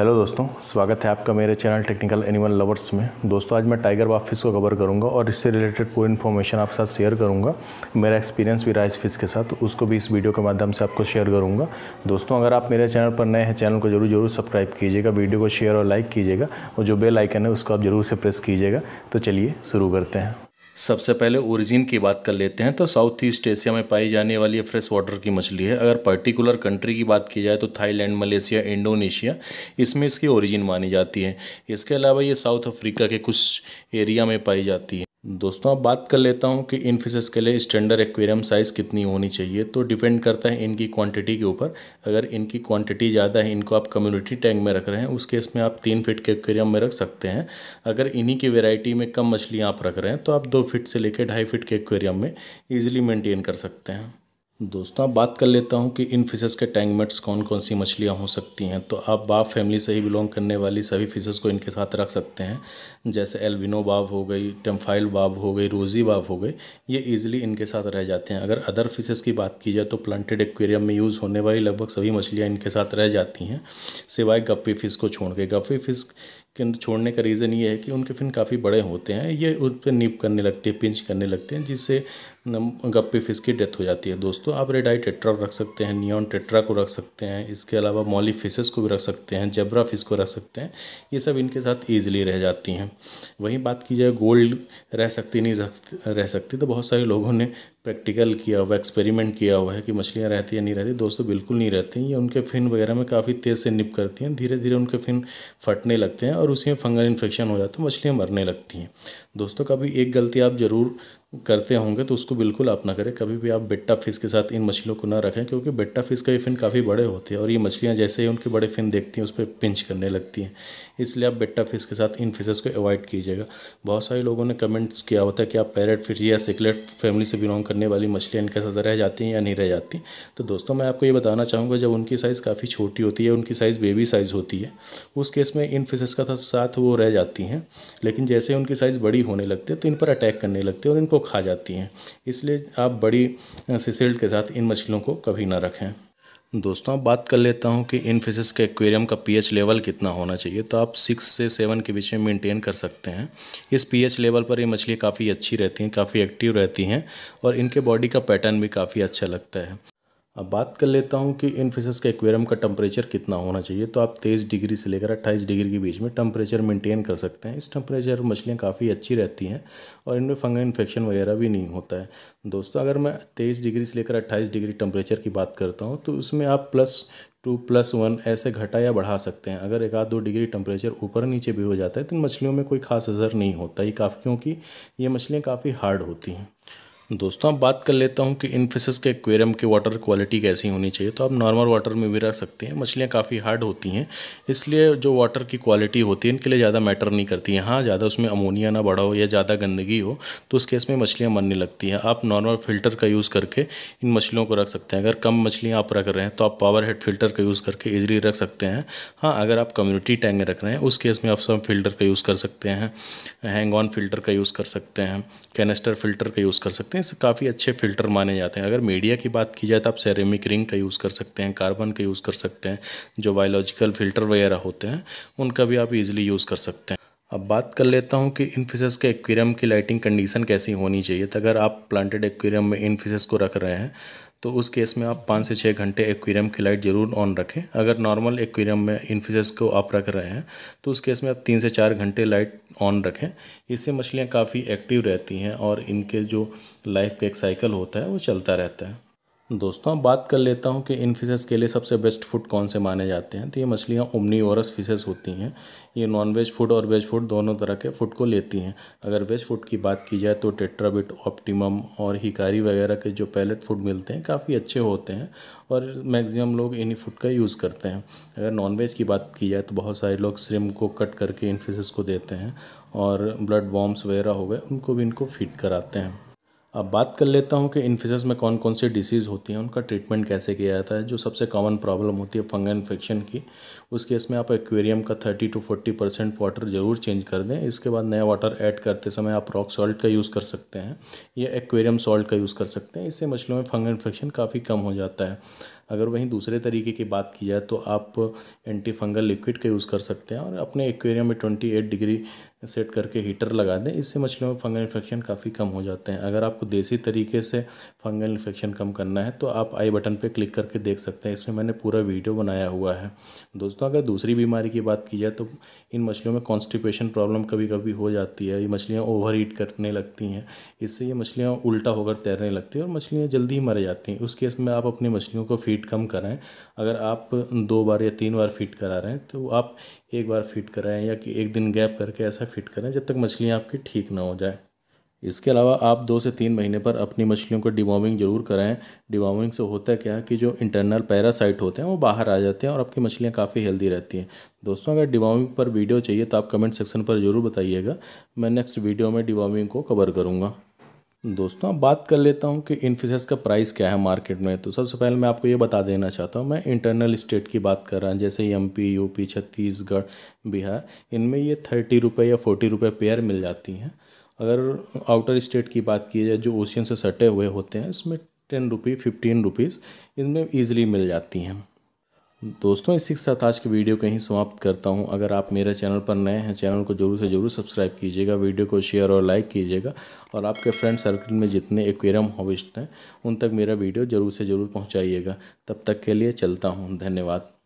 hello दोस्तों स्वागत है आपका मेरे चैनल टेक्निकल एनिमल लवर्स में दोस्तों आज मैं टाइगर वाफिस को कवर करूंगा और इससे रिलेटेड पूरी इन्फॉर्मेशन आपके साथ शेयर करूंगा मेरा एक्सपीरियंस भी राइस फिस फिश के साथ तो उसको भी इस वीडियो के माध्यम से आपको शेयर करूंगा दोस्तों अगर आप मेरे चैनल पर नए हैं चैनल को जरूर जरूर सब्सक्राइब कीजिएगा वीडियो को शेयर और लाइक कीजिएगा और जो बेल है उसको आप जरूर से प्रेस कीजिएगा तो चलिए शुरू करते हैं सबसे पहले ओरिजिन की बात कर लेते हैं तो साउथ ईस्ट एशिया में पाई जाने वाली ये फ्रेश वाटर की मछली है अगर पर्टिकुलर कंट्री की बात की जाए तो थाईलैंड मलेशिया इंडोनेशिया इसमें इसकी ओरिजिन मानी जाती है इसके अलावा ये साउथ अफ्रीका के कुछ एरिया में पाई जाती है दोस्तों अब बात कर लेता हूँ कि इन फिशेस के लिए स्टैंडर्ड एक्वेरियम साइज़ कितनी होनी चाहिए तो डिपेंड करता है इनकी क्वांटिटी के ऊपर अगर इनकी क्वांटिटी ज़्यादा है इनको आप कम्युनिटी टैंक में रख रहे हैं उस केस में आप तीन फीट के एक्वेरियम में रख सकते हैं अगर इन्हीं की वेराइटी में कम मछलियाँ आप रख रहे हैं तो आप दो फिट से लेकर ढाई फिट के एक्वेरियम में ईजिली मेनटेन कर सकते हैं दोस्तों बात कर लेता हूँ कि इन फिशेस के टैंगमेट्स कौन कौन सी मछलियाँ हो सकती हैं तो आप बाप फैमिली से ही बिलोंग करने वाली सभी फिशेस को इनके साथ रख सकते हैं जैसे एल्विनो बाब हो गई टेम्फाइल बाब हो गई रोजी बाब हो गई ये इजीली इनके साथ रह जाते हैं अगर अदर फिशेस की बात की जाए तो प्लांटेड एक्वेरियम में यूज़ होने वाली लगभग सभी मछलियाँ इनके साथ रह जाती हैं सिवाय गप्पी फिश को छोड़ के गप्पी फिश के छोड़ने का रीज़न ये है कि उनके फिन काफ़ी बड़े होते हैं ये उन पर निप करने लगते हैं पिंच करने लगते हैं जिससे गप्पी फिश की डेथ हो जाती है दोस्तों आप रेड आई टेट्रा रख सकते हैं नियॉन टेट्रा को रख सकते हैं इसके अलावा मॉली फिशेस को भी रख सकते हैं जबरा फिश को रख सकते हैं ये सब इनके साथ ईजिली रह जाती हैं वहीं बात की जाए गोल्ड रह सकती नहीं रह सकती तो बहुत सारे लोगों ने प्रैक्टिकल किया हुआ एक्सपेरिमेंट किया हुआ है कि मछलियाँ रहती या नहीं रहती दोस्तों बिल्कुल नहीं रहती ये उनके फिन वगैरह में काफ़ी तेज़ से निप करती हैं धीरे धीरे उनके फिन फटने लगते हैं और उसी में फंगल इन्फेक्शन हो जाता है मछलियाँ मरने लगती हैं दोस्तों कभी एक गलती आप ज़रूर करते होंगे तो उसको बिल्कुल आप ना करें कभी भी आप बेट्टा फिश के साथ इन मछलियों को ना रखें क्योंकि बेट्टा फिश का ये फिन काफ़ी बड़े होते हैं और ये मछलियाँ जैसे ही उनके बड़े फिन देखती हैं उस पर पिंच करने लगती हैं इसलिए आप बेट्टा फिश के साथ इन फिशेस को अवॉइड कीजिएगा बहुत सारे लोगों ने कमेंट्स किया होता है कि आप पैरेट फिश या सिकलेट फैमिली से बिलोंग करने वाली मछलियाँ इनके साथ रह जाती हैं या नहीं रह जाती तो दोस्तों मैं आपको ये बताना चाहूँगा जब उनकी साइज़ काफ़ी छोटी होती है उनकी साइज़ बेबी साइज़ होती है उस केस में इन फिशेज़ का साथ वो रह जाती हैं लेकिन जैसे ही उनकी साइज़ बड़ी होने लगती है तो इन पर अटैक करने लगते हैं और इनको खा जाती हैं इसलिए आप बड़ी सिसेल्ट के साथ इन मछलियों को कभी ना रखें दोस्तों अब बात कर लेता हूँ कि इन फिशेस के एक्वेरियम का पीएच लेवल कितना होना चाहिए तो आप सिक्स से सेवन के बीच में मेंटेन कर सकते हैं इस पीएच लेवल पर ये मछली काफ़ी अच्छी रहती हैं काफ़ी एक्टिव रहती हैं और इनके बॉडी का पैटर्न भी काफ़ी अच्छा लगता है अब बात कर लेता हूँ कि इन फिशेस के एक्वेरियम का टेम्परेचर कितना होना चाहिए तो आप तेईस डिग्री से लेकर अट्ठाईस डिग्री के बीच में टेम्परेचर मेंटेन कर सकते हैं इस टेम्परेचर मछलियाँ काफ़ी अच्छी रहती हैं और इनमें फंगल इन्फेक्शन वगैरह भी नहीं होता है दोस्तों अगर मैं तेईस डिग्री से लेकर अट्ठाईस डिग्री टेम्परेचर की बात करता हूँ तो उसमें आप प्लस टू प्लस वन ऐसे घटा या बढ़ा सकते हैं अगर एक आध दो डिग्री टेम्परेचर ऊपर नीचे भी हो जाता है तो मछलियों में कोई खास असर नहीं होता ये काफ़ी क्योंकि ये मछलियाँ काफ़ी हार्ड होती हैं दोस्तों अब बात कर लेता हूँ कि इन फिशेस के एक्वेरियम के वाटर क्वालिटी कैसी होनी चाहिए तो आप नॉर्मल वाटर में भी रख सकते हैं मछलियाँ काफ़ी हार्ड होती हैं इसलिए जो वाटर की क्वालिटी होती है इनके लिए ज़्यादा मैटर नहीं करती है हाँ ज़्यादा उसमें अमोनिया ना बढ़ा हो या ज़्यादा गंदगी हो तो उस केस में मछलियाँ मरने लगती हैं आप नॉर्मल फिल्टर का यूज़ करके इन मछलियों को रख सकते हैं अगर कम मछलियाँ आप रख रहे हैं तो आप पावर हेड फिल्टर का यूज़ करके ईजिली रख सकते हैं हाँ अगर आप कम्युनिटी टैंक रख रहे हैं उस केस में आप सब फिल्टर का यूज़ कर सकते हैं हैंग ऑन फिल्टर का यूज़ कर सकते हैं कैनेस्टर फिल्टर का यूज़ कर सकते हैं हैं काफ़ी अच्छे फिल्टर माने जाते हैं अगर मीडिया की बात की जाए तो आप सेरेमिक रिंग का यूज़ कर सकते हैं कार्बन का यूज़ कर सकते हैं जो बायोलॉजिकल फिल्टर वगैरह होते हैं उनका भी आप इजीली यूज़ कर सकते हैं अब बात कर लेता हूँ कि इन्फिसिस के एक्वेरियम की लाइटिंग कंडीशन कैसी होनी चाहिए तो अगर आप प्लांटेड एक्वेरियम में इन्फिसिस को रख रहे हैं तो उस केस में आप पाँच से छः घंटे एक्वेरियम की लाइट ज़रूर ऑन रखें अगर नॉर्मल एक्वेरियम में इनफिशेस को आप रख रहे हैं तो उस केस में आप तीन से चार घंटे लाइट ऑन रखें इससे मछलियाँ काफ़ी एक्टिव रहती हैं और इनके जो लाइफ का एक साइकिल होता है वो चलता रहता है दोस्तों बात कर लेता हूँ कि इन फिशेज़ के लिए सबसे बेस्ट फूड कौन से माने जाते हैं तो ये मछलियाँ ओमनी ओरस फिशेज़ होती हैं ये नॉन वेज फूड और वेज फूड दोनों तरह के फूड को लेती हैं अगर वेज फूड की बात की जाए तो टेट्राबिट ऑप्टिमम और हिकारी वगैरह के जो पैलेट फूड मिलते हैं काफ़ी अच्छे होते हैं और मैक्सिमम लोग इन्हीं फूड का यूज़ करते हैं अगर नॉन वेज की बात की जाए तो बहुत सारे लोग स्रिम को कट करके इन फिशेज़ को देते हैं और ब्लड बॉम्ब्स वगैरह हो गए उनको भी इनको फीड कराते हैं अब बात कर लेता हूँ कि इन्फिसस में कौन कौन सी डिसीज़ होती हैं उनका ट्रीटमेंट कैसे किया जाता है जो सबसे कॉमन प्रॉब्लम होती है फंगल इन्फेक्शन की उस केस में आप एक्वेरियम का thirty to forty percent water ज़रूर चेंज कर दें इसके बाद नया वाटर ऐड करते समय आप रॉक सॉल्ट का यूज़ कर सकते हैं या एक्वेरियम सॉल्ट का यूज़ कर सकते हैं इससे मछलियों में फंगल इन्फेक्शन काफ़ी कम हो जाता है अगर वहीं दूसरे तरीके की बात की जाए तो आप एंटी फंगल लिक्विड का यूज़ कर सकते हैं और अपने एक्वेरियम में ट्वेंटी एट डिग्री सेट करके हीटर लगा दें इससे मछलियों में फंगल इन्फेक्शन काफ़ी कम हो जाते हैं अगर आपको देसी तरीके से फंगल इन्फेक्शन कम करना है तो आप आई बटन पर क्लिक करके देख सकते हैं इसमें मैंने पूरा वीडियो बनाया हुआ है दोस्तों अगर दूसरी बीमारी की बात की जाए तो इन मछलियों में कॉन्स्टिपेशन प्रॉब्लम कभी कभी हो जाती है ये मछलियाँ ओवर हीट करने लगती हैं इससे ये मछलियाँ उल्टा होकर तैरने लगती हैं और मछलियाँ जल्दी ही मर जाती हैं उस केस में आप अपनी मछलियों को फीड फ़ीट कम कराएं अगर आप दो बार या तीन बार फ़ीट करा रहे हैं तो आप एक बार फ़ीट कराएं या कि एक दिन गैप करके ऐसा फिट करें जब तक मछलियाँ आपकी ठीक ना हो जाए इसके अलावा आप दो से तीन महीने पर अपनी मछलियों को डिवॉर्मिंग जरूर कराएं डिवॉर्मिंग से होता है क्या कि जो इंटरनल पैरासाइट होते हैं वो बाहर आ जाते हैं और आपकी मछलियाँ काफ़ी हेल्दी रहती हैं दोस्तों अगर डिवॉर्मिंग पर वीडियो चाहिए तो आप कमेंट सेक्शन पर ज़रूर बताइएगा मैं नेक्स्ट वीडियो में डिवॉर्मिंग को कवर करूँगा दोस्तों अब बात कर लेता हूँ कि इन्फिसिस का प्राइस क्या है मार्केट में तो सबसे पहले मैं आपको ये बता देना चाहता हूँ मैं इंटरनल स्टेट की बात कर रहा हूं जैसे M P U P Chhattisgarh Bihar इनमें ये थर्टी रुपये या फोर्टी रुपये पेयर मिल जाती हैं अगर आउटर स्टेट की बात की जाए जो ओशियन से सटे हुए होते हैं इसमें टेन रुपी फिफ्टीन रुपीज़ इनमें ईजिली मिल जाती हैं दोस्तों इसी के साथ आज की वीडियो को यहीं समाप्त करता हूं अगर आप मेरे चैनल पर नए हैं चैनल को जरूर से जरूर सब्सक्राइब कीजिएगा वीडियो को शेयर और लाइक कीजिएगा और आपके फ्रेंड सर्कल में जितने एक्वेरियम हॉबिस्ट हैं उन तक मेरा वीडियो जरूर से ज़रूर पहुँचाइएगा तब तक के लिए चलता हूँ धन्यवाद